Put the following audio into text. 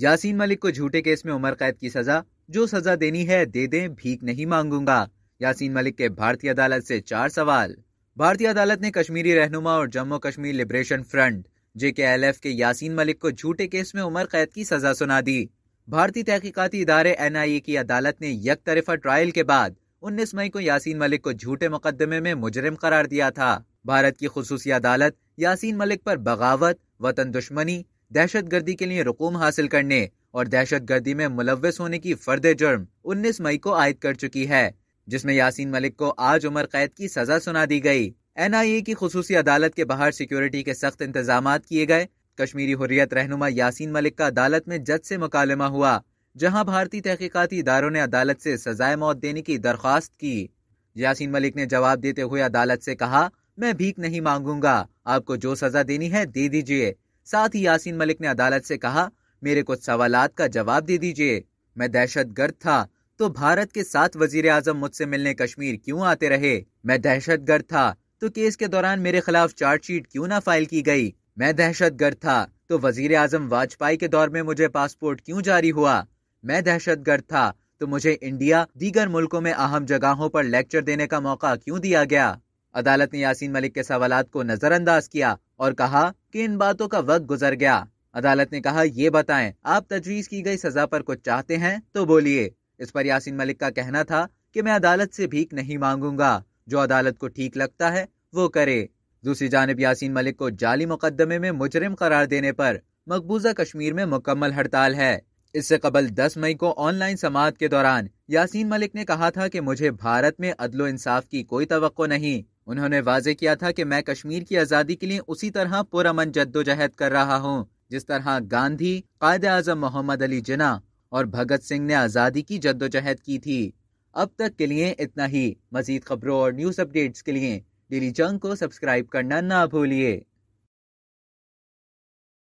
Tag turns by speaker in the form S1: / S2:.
S1: यासीन मलिक को झूठे केस में उम्र कैद की सजा जो सजा देनी है दे दें भीख नहीं मांगूंगा यासीन मलिक के भारतीय अदालत से चार सवाल भारतीय अदालत ने कश्मीरी रहनुमा और Jammu Kashmir liberation front J K Yasin Malik को झूठे केस में उम्र कैद की सजा सुना दी भारतीय तहकीकती इदारे ए की अदालत ने यक तरफा ट्रायल के बाद 19 मई को यासीन मलिक को झूठे मुकदमे में मुजरिम करार दिया था भारत की खसूसी अदालत यासीन मलिक पर बगावत वतन दुश्मनी दहशत गर्दी के लिए रुकूम हासिल करने और दहशत गर्दी में मुलविस होने की फर्द जुर्म उन्नीस मई को आयद कर चुकी है जिसमे यासीन मलिक को आज उमर कैद की सजा सुना दी गयी एन आई ए की खसूसी अदालत के बाहर सिक्योरिटी के सख्त इंतजाम किए गए कश्मीरी हुरियत रहनुमा यासीन मलिक का अदालत में जज से मुकालमा हुआ जहां भारतीय तहकीकती इदारों ने अदालत से सजाए मौत देने की दरख्वास्त की यासीन मलिक ने जवाब देते हुए अदालत से कहा मैं भीख नहीं मांगूंगा आपको जो सजा देनी है दे दीजिए साथ ही यासीन मलिक ने अदालत से कहा मेरे कुछ सवाल का जवाब दे दीजिए मैं दहशत गर्द था तो भारत के सात वजीर आजम मुझसे मिलने कश्मीर क्यों आते रहे मैं दहशत गर्द था तो केस के दौरान मेरे खिलाफ चार्जशीट क्यों ना फाइल की गई मैं दहशत गर्द था तो वजीर आजम वाजपेयी के दौर में मुझे पासपोर्ट क्यों जारी हुआ मैं दहशत गर्द था तो मुझे इंडिया दीगर मुल्कों में अहम जगहों पर लेक्चर देने का मौका क्यों दिया गया अदालत ने यासीन मलिक के सवाल को नजरअंदाज किया और कहा कि इन बातों का वक्त गुजर गया अदालत ने कहा ये बताएं आप तजवीज की गई सजा पर कुछ चाहते हैं तो बोलिए इस पर यासीन मलिक का कहना था कि मैं अदालत से भीख नहीं मांगूंगा जो अदालत को ठीक लगता है वो करे दूसरी जानब यासीन मलिक को जाली मुकदमे में मुजरिम करार देने पर मकबूजा कश्मीर में मुकम्मल हड़ताल है इससे कबल 10 मई को ऑनलाइन समाज के दौरान यासीन मलिक ने कहा था कि मुझे भारत में अदलो इंसाफ की कोई तो नहीं उन्होंने वाजे किया था कि मैं कश्मीर की आज़ादी के लिए उसी तरह पुरमन जद्दोजहद कर रहा हूँ जिस तरह गांधी कायद आजम मोहम्मद अली जना और भगत सिंह ने आज़ादी की जद्दोजहद की थी अब तक के लिए इतना ही मजीद खबरों और न्यूज़ अपडेट्स के लिए डेली जंग को सब्सक्राइब करना ना भूलिए